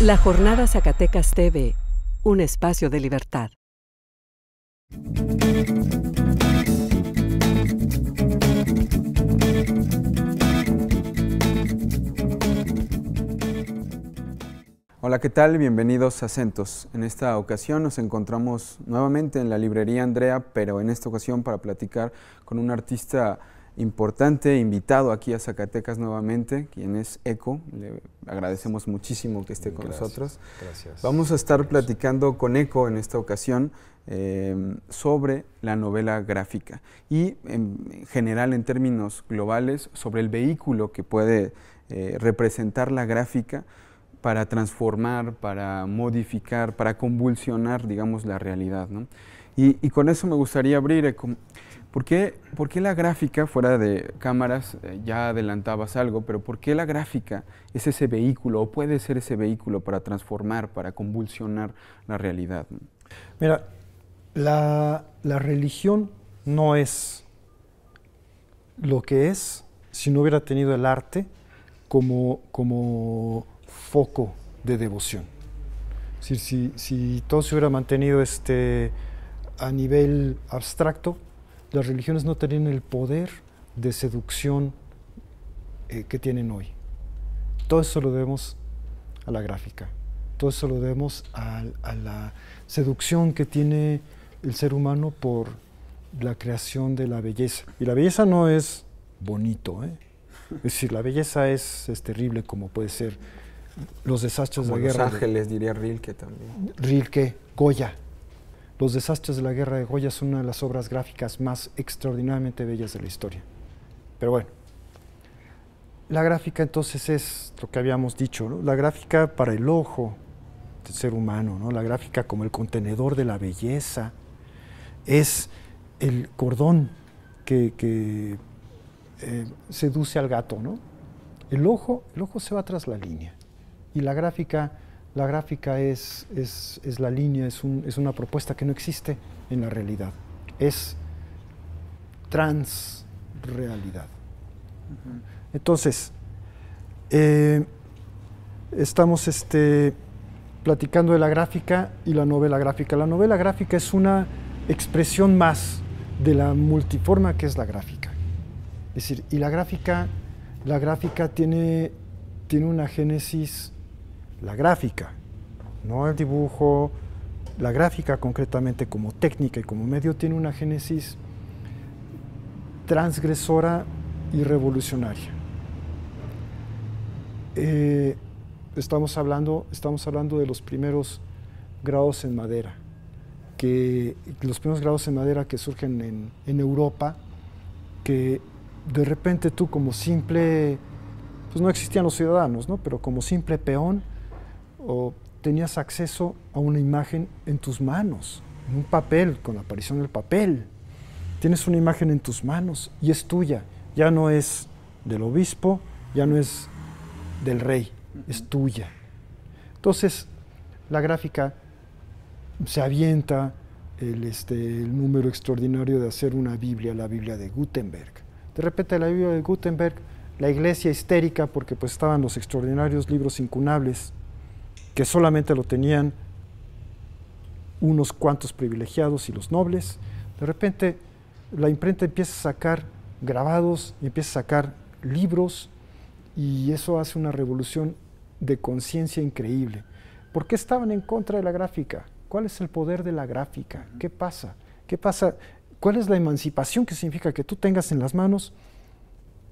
La Jornada Zacatecas TV, un espacio de libertad. Hola, ¿qué tal? Bienvenidos a Acentos. En esta ocasión nos encontramos nuevamente en la librería Andrea, pero en esta ocasión para platicar con un artista importante invitado aquí a Zacatecas nuevamente, quien es ECO. Le agradecemos muchísimo que esté con nosotros. Gracias. Vamos a estar platicando con ECO en esta ocasión em, sobre la novela gráfica y em, en general en términos globales sobre el vehículo que puede eh, representar la gráfica para transformar, para modificar, para convulsionar, digamos, la realidad. Y, y con eso me gustaría abrir, ECO. ¿Por qué, la gráfica, fuera de cámaras, eh, ya adelantabas algo, pero por qué la gráfica es ese vehículo o puede ser ese vehículo para transformar, para convulsionar la realidad? Mira, la, religión no es lo que es si no hubiera tenido el arte como, como foco de devoción. Es si, si todo se hubiera mantenido este, a nivel abstracto, las religiones no tenían el poder de seducción eh, que tienen hoy. Todo eso lo debemos a la gráfica, todo eso lo debemos a, la seducción que tiene el ser humano por la creación de la belleza. Y la belleza no es bonito, ¿eh? es decir, la belleza es, terrible como puede ser los desastres de la guerra. Los Ángeles, diría Rilke también. Rilke, Goya, los desastres de la guerra de Goya son una de las obras gráficas más extraordinariamente bellas de la historia. Pero bueno, la gráfica entonces es lo que habíamos dicho, la gráfica para el ojo del ser humano, ¿no? la gráfica como el contenedor de la belleza, es el cordón que, eh, seduce al gato, ¿no? El ojo, el ojo se va tras la línea y la gráfica la gráfica es, es, la línea, es, una propuesta que no existe en la realidad. Es transrealidad. Entonces, eh, estamos este, platicando de la gráfica y la novela gráfica. La novela gráfica es una expresión más de la multiforma que es la gráfica. Es decir, y la gráfica, la gráfica tiene, tiene una génesis la gráfica, no el dibujo, la gráfica concretamente como técnica y como medio tiene una génesis transgresora y revolucionaria. Eh, estamos, hablando, estamos hablando de los primeros grados en madera, que los primeros grados en madera que surgen en, en Europa, que de repente tú como simple, pues no existían los ciudadanos, ¿no? pero como simple peón, o tenías acceso a una imagen en tus manos, en un papel, con la aparición del papel. Tienes una imagen en tus manos y es tuya, ya no es del obispo, ya no es del rey, es tuya. Entonces, la gráfica se avienta el, este, número extraordinario de hacer una Biblia, la Biblia de Gutenberg. De repente la Biblia de Gutenberg, la iglesia histérica, porque pues estaban los extraordinarios libros incunables que solamente lo tenían unos cuantos privilegiados y los nobles. De repente la imprenta empieza a sacar grabados, empieza a sacar libros y eso hace una revolución de conciencia increíble. ¿Por qué estaban en contra de la gráfica? ¿Cuál es el poder de la gráfica? ¿Qué pasa? ¿Qué pasa? ¿Cuál es la emancipación que significa que tú tengas en las manos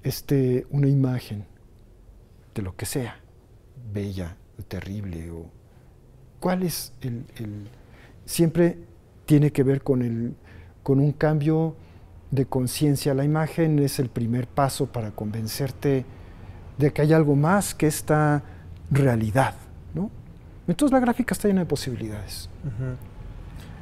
este, una imagen de lo que sea, bella, terrible. O, ¿Cuál es el, Siempre tiene que ver con, el, con un cambio de conciencia. La imagen es el primer paso para convencerte de que hay algo más que esta realidad. ¿no? Entonces la gráfica está llena de posibilidades.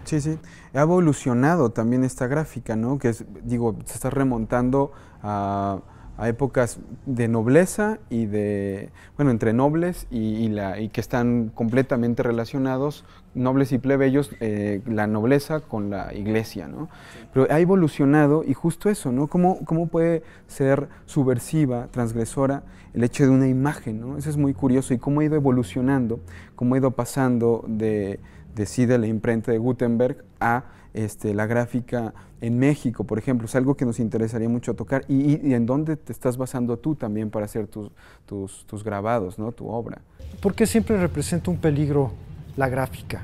Sí, sí. Ha evolucionado también esta gráfica, ¿no? Que es, digo, se está remontando a a épocas de nobleza y de, bueno, entre nobles y, la, y que están completamente relacionados, nobles y plebeyos, eh, la nobleza con la iglesia, ¿no? Pero ha evolucionado y justo eso, ¿no? ¿Cómo, puede ser subversiva, transgresora, el hecho de una imagen, ¿no? Eso es muy curioso y cómo ha ido evolucionando, cómo ha ido pasando de, de sí de la imprenta de Gutenberg a este, la gráfica en México, por ejemplo, es algo que nos interesaría mucho tocar y, en dónde te estás basando tú también para hacer tus, tus, tus grabados, ¿no? tu obra. ¿Por qué siempre representa un peligro la gráfica?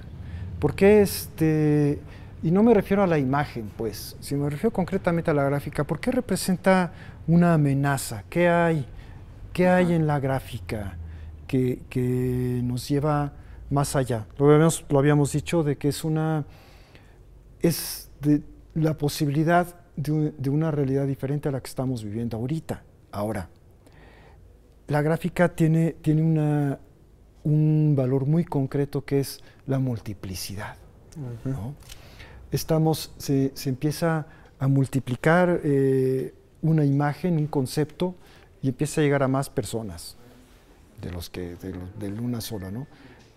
¿Por qué este... Y no me refiero a la imagen, pues, Si me refiero concretamente a la gráfica. ¿Por qué representa una amenaza? ¿Qué hay? ¿Qué hay en la gráfica que, que nos lleva más allá? Lo habíamos, lo habíamos dicho de que es una es de la posibilidad de, una realidad diferente a la que estamos viviendo ahorita, ahora. La gráfica tiene, tiene una, un valor muy concreto que es la multiplicidad. Estamos, se, empieza a multiplicar eh, una imagen, un concepto, y empieza a llegar a más personas de los que de, una sola, ¿no?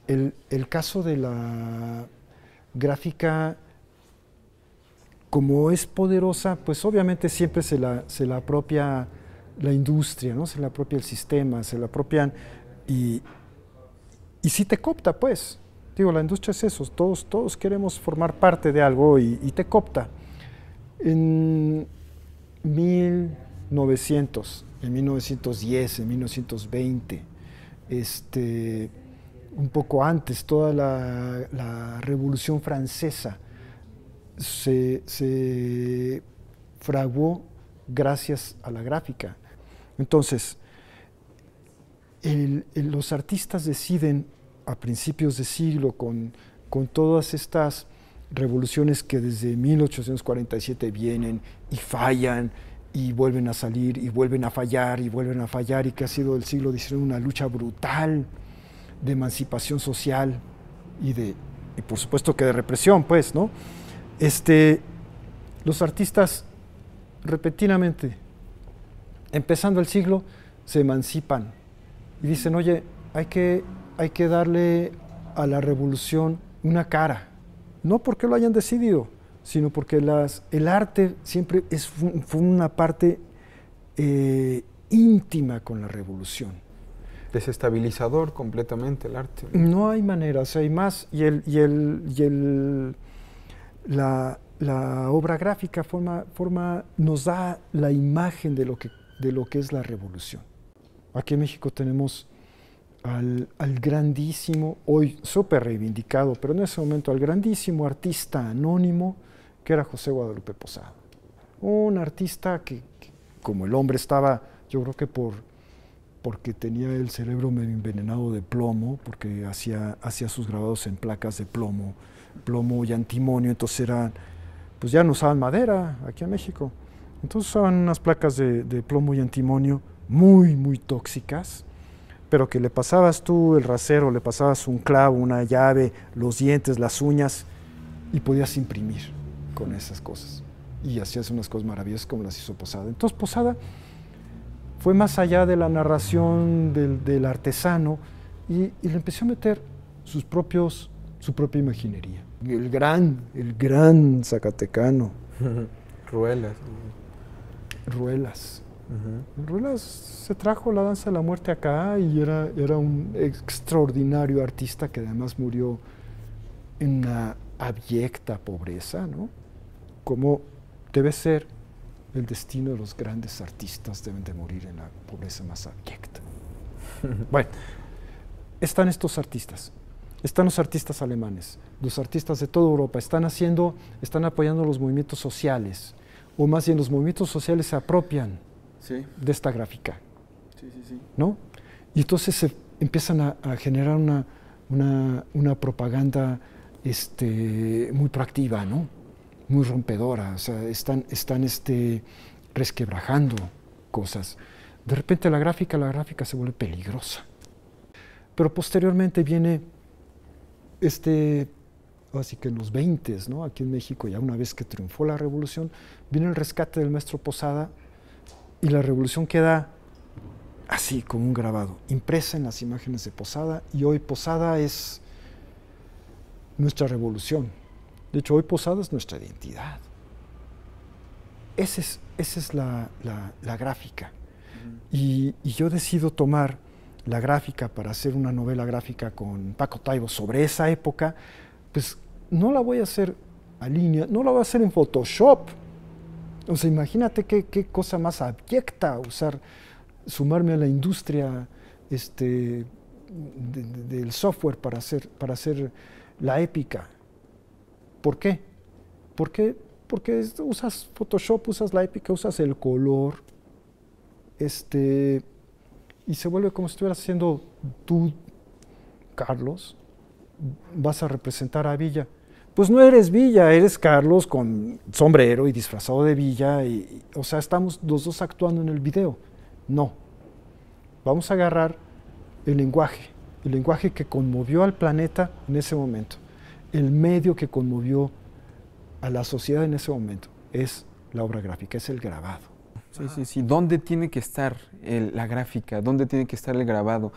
El, el caso de la gráfica como es poderosa, pues obviamente siempre se la, apropia la industria, ¿no? se la apropia el sistema, se la apropian y, y si te copta, pues. Digo, la industria es eso, todos, todos queremos formar parte de algo y, y te copta. En 1900, en 1910, en 1920, este, un poco antes, toda la Revolución Francesa, se, fraguó gracias a la gráfica. Entonces, los artistas deciden a principios de siglo, con, con todas estas revoluciones que desde 1847 vienen y fallan y vuelven a salir y vuelven a fallar y vuelven a fallar y que ha sido el siglo XIX una lucha brutal de emancipación social y de, y por supuesto que de represión, pues, ¿no? Este, los artistas repentinamente, empezando el siglo, se emancipan y dicen, oye, hay que, hay que darle a la revolución una cara. No porque lo hayan decidido, sino porque las, el arte siempre es, fue una parte eh, íntima con la revolución. Desestabilizador completamente el arte. No hay manera, o sea, hay más. y el, y el la, la obra gráfica forma, forma, nos da la imagen de lo, que, de lo que es la revolución. Aquí en México tenemos al, grandísimo, hoy súper reivindicado, pero en ese momento al grandísimo artista anónimo que era José Guadalupe Posada. Un artista que como el hombre estaba, yo creo que por porque tenía el cerebro medio envenenado de plomo, porque hacía, hacía sus grabados en placas de plomo, plomo y antimonio, entonces eran, pues ya no usaban madera aquí en México. Entonces usaban unas placas de, de plomo y antimonio muy, muy tóxicas, pero que le pasabas tú el rasero, le pasabas un clavo, una llave, los dientes, las uñas, y podías imprimir con esas cosas. Y hacías unas cosas maravillosas como las hizo Posada. Entonces Posada fue más allá de la narración del, artesano y, le empezó a meter sus propios, su propia imaginería. El gran, el gran Zacatecano. Ruelas. Ruelas. Ruelas se trajo la danza de la muerte acá y era, era un extraordinario artista que además murió en una abyecta pobreza, ¿no? Como debe ser el destino de los grandes artistas deben de morir en la pobreza más abyecta. bueno, están estos artistas, están los artistas alemanes, los artistas de toda Europa, están haciendo, están apoyando los movimientos sociales, o más bien los movimientos sociales se apropian de esta gráfica. Sí, sí, ¿No? Y entonces se empiezan a, generar una, propaganda este, muy proactiva, ¿no? muy rompedora, o sea, están, están este, resquebrajando cosas. De repente la gráfica, la gráfica se vuelve peligrosa. Pero posteriormente viene este, así que en los 20, ¿no? aquí en México, ya una vez que triunfó la revolución, viene el rescate del maestro Posada y la revolución queda así, como un grabado, impresa en las imágenes de Posada y hoy Posada es nuestra revolución, de hecho, hoy Posada es nuestra identidad. es, esa es la, gráfica. y, yo decido tomar la gráfica para hacer una novela gráfica con Paco Taibo sobre esa época. Pues no la voy a hacer a línea, no la voy a hacer en Photoshop. O sea, imagínate qué, cosa más abyecta usar, sumarme a la industria este, del software para hacer, para hacer la épica. ¿Por qué? Porque, usas Photoshop, usas la usas el color, este, y se vuelve como si estuvieras haciendo tú, Carlos, vas a representar a Villa. Pues no eres Villa, eres Carlos con sombrero y disfrazado de Villa, y, o sea, estamos los dos actuando en el video. No, vamos a agarrar el lenguaje, el lenguaje que conmovió al planeta en ese momento el medio que conmovió a la sociedad en ese momento es la obra gráfica, es el grabado. Sí, sí, sí. ¿Dónde tiene que estar el, la gráfica? ¿Dónde tiene que estar el grabado?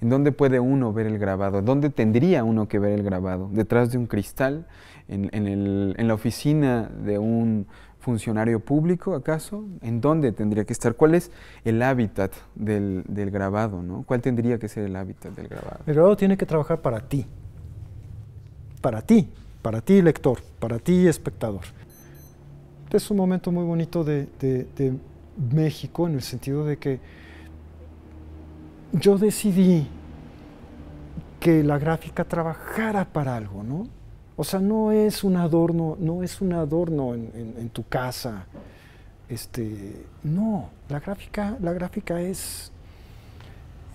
¿En dónde puede uno ver el grabado? ¿Dónde tendría uno que ver el grabado? ¿Detrás de un cristal? ¿En, la oficina de un funcionario público, acaso? ¿En dónde tendría que estar? ¿Cuál es el hábitat del, grabado? ¿Cuál tendría que ser el hábitat del grabado? El grabado tiene que trabajar para ti para ti, para ti lector, para ti espectador. Es un momento muy bonito de, México en el sentido de que yo decidí que la gráfica trabajara para algo, ¿no? O sea, no es un adorno, no es un adorno en, tu casa. Este, no, la gráfica, la gráfica es,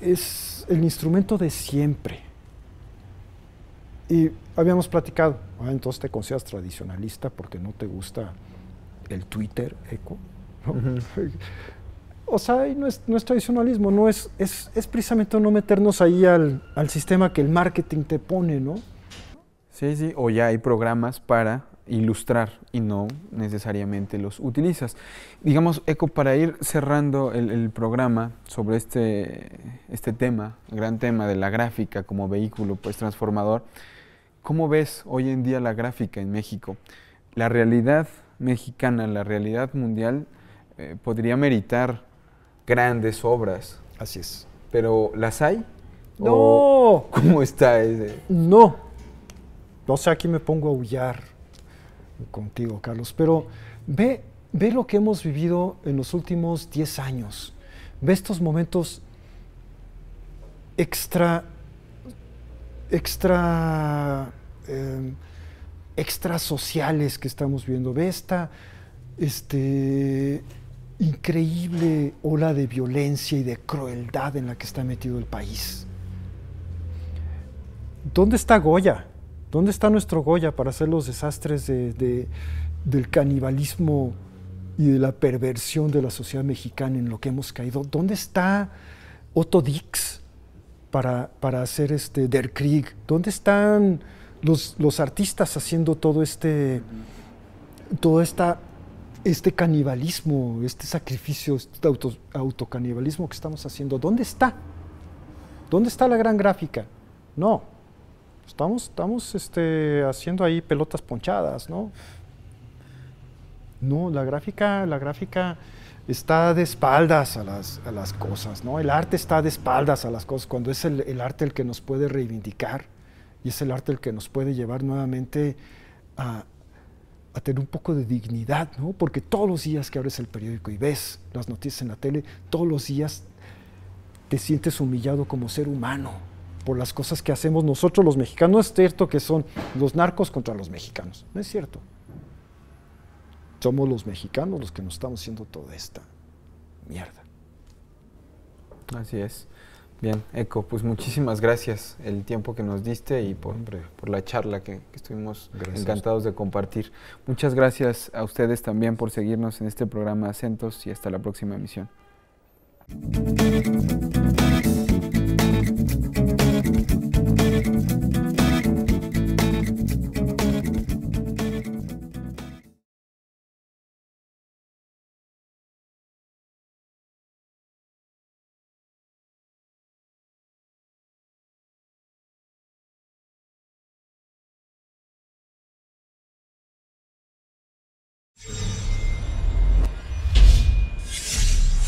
es el instrumento de siempre. Y habíamos platicado, ah, entonces te consideras tradicionalista porque no te gusta el Twitter eco. o sea, no es, tradicionalismo, no es, es, es, precisamente no meternos ahí al, sistema que el marketing te pone, ¿no? Sí, sí, o ya hay programas para ilustrar y no necesariamente los utilizas. Digamos, Eco, para ir cerrando el, programa sobre este, este tema, gran tema de la gráfica como vehículo pues transformador, ¿Cómo ves hoy en día la gráfica en México? La realidad mexicana, la realidad mundial, eh, podría meritar grandes obras. Así es. ¿Pero las hay? No. ¿Cómo está No. No sé, aquí me pongo a aullar contigo, Carlos, pero ve, ve lo que hemos vivido en los últimos 10 años. Ve estos momentos extra Em, extra, sociales que estamos viendo. Ve esta este, increíble ola de violencia y de crueldad en la que está metido el país. ¿Dónde está Goya? ¿Dónde está nuestro Goya para hacer los desastres del canibalismo y de la perversión de la sociedad mexicana en lo que hemos caído? ¿Dónde está Otto Dix? para, hacer este Der Krieg? ¿Dónde están los, los artistas haciendo todo este, todo esta, este canibalismo, este sacrificio, este autocanibalismo que estamos haciendo? ¿Dónde está? ¿Dónde está la gran gráfica? No, estamos, estamos este, haciendo ahí pelotas ponchadas, ¿no? No, la gráfica, la gráfica está de espaldas a las, cosas, ¿no? El arte está de espaldas a las cosas, cuando es el, arte el que nos puede reivindicar y es el arte el que nos puede llevar nuevamente a, a tener un poco de dignidad, ¿no? Porque todos los días que abres el periódico y ves las noticias en la tele, todos los días te sientes humillado como ser humano por las cosas que hacemos nosotros los mexicanos. No es cierto que son los narcos contra los mexicanos, no es cierto. Somos los mexicanos los que nos estamos haciendo toda esta mierda. Así es. Bien, Eco, pues muchísimas gracias el tiempo que nos diste y por, la charla que, estuvimos encantados de compartir. Muchas gracias a ustedes también por seguirnos en este programa Acentos y hasta la próxima emisión.